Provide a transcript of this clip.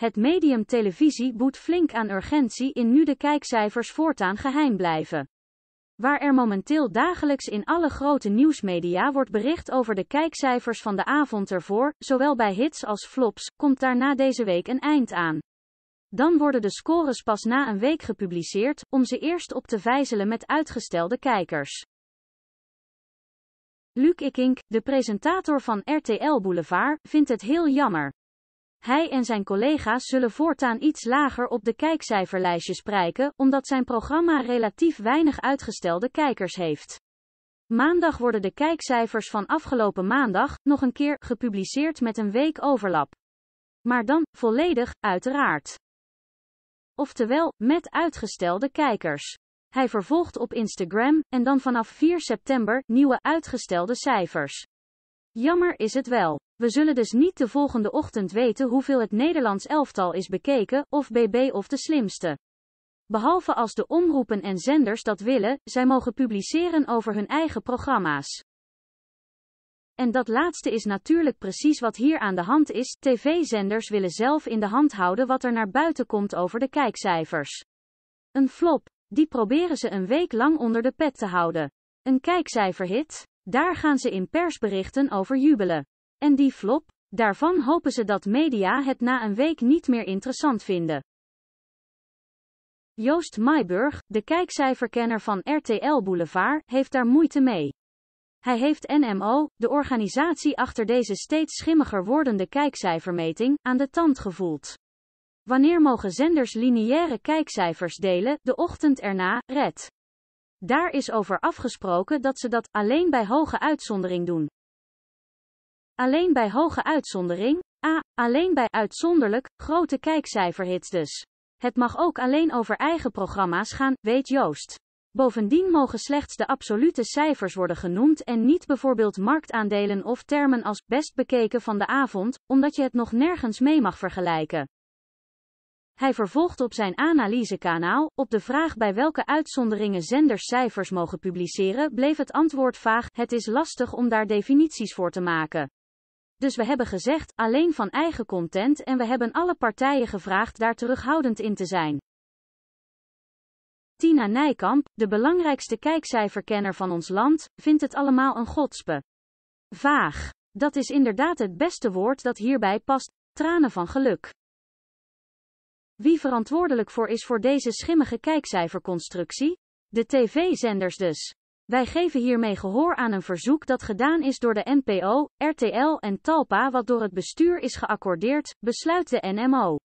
Het medium televisie boet flink aan urgentie in nu de kijkcijfers voortaan geheim blijven. Waar er momenteel dagelijks in alle grote nieuwsmedia wordt bericht over de kijkcijfers van de avond ervoor, zowel bij hits als flops, komt daarna deze week een eind aan. Dan worden de scores pas na een week gepubliceerd, om ze eerst op te vijzelen met uitgestelde kijkers. Luc Ikink, de presentator van RTL Boulevard, vindt het heel jammer. Hij en zijn collega's zullen voortaan iets lager op de kijkcijferlijstjes prijken, omdat zijn programma relatief weinig uitgestelde kijkers heeft. Maandag worden de kijkcijfers van afgelopen maandag nog een keer gepubliceerd met een week overlap. Maar dan volledig, uiteraard. Oftewel, met uitgestelde kijkers. Hij vervolgt op Instagram en dan vanaf 4 september nieuwe uitgestelde cijfers. Jammer is het wel. We zullen dus niet de volgende ochtend weten hoeveel het Nederlands elftal is bekeken, of BB of de slimste. Behalve als de omroepen en zenders dat willen, zij mogen publiceren over hun eigen programma's. En dat laatste is natuurlijk precies wat hier aan de hand is. TV-zenders willen zelf in de hand houden wat er naar buiten komt over de kijkcijfers. Een flop, die proberen ze een week lang onder de pet te houden. Een kijkcijferhit? Daar gaan ze in persberichten over jubelen. En die flop? Daarvan hopen ze dat media het na een week niet meer interessant vinden. Joost Maiburg, de kijkcijferkenner van RTL Boulevard, heeft daar moeite mee. Hij heeft NMO, de organisatie achter deze steeds schimmiger wordende kijkcijfermeting, aan de tand gevoeld. Wanneer mogen zenders lineaire kijkcijfers delen, de ochtend erna, red. Daar is over afgesproken dat ze dat alleen bij hoge uitzondering doen. Alleen bij hoge uitzondering, a, alleen bij uitzonderlijk grote kijkcijferhits dus. Het mag ook alleen over eigen programma's gaan, weet Joost. Bovendien mogen slechts de absolute cijfers worden genoemd en niet bijvoorbeeld marktaandelen of termen als best bekeken van de avond, omdat je het nog nergens mee mag vergelijken. Hij vervolgt op zijn analysekanaal, op de vraag bij welke uitzonderingen zenders cijfers mogen publiceren, bleef het antwoord vaag, het is lastig om daar definities voor te maken. Dus we hebben gezegd, alleen van eigen content en we hebben alle partijen gevraagd daar terughoudend in te zijn. Tina Nijkamp, de belangrijkste kijkcijferkenner van ons land, vindt het allemaal een godspe. Vaag. Dat is inderdaad het beste woord dat hierbij past, tranen van geluk. Wie verantwoordelijk voor is voor deze schimmige kijkcijferconstructie? De tv-zenders dus. Wij geven hiermee gehoor aan een verzoek dat gedaan is door de NPO, RTL en Talpa wat door het bestuur is geaccordeerd, besluit de NMO.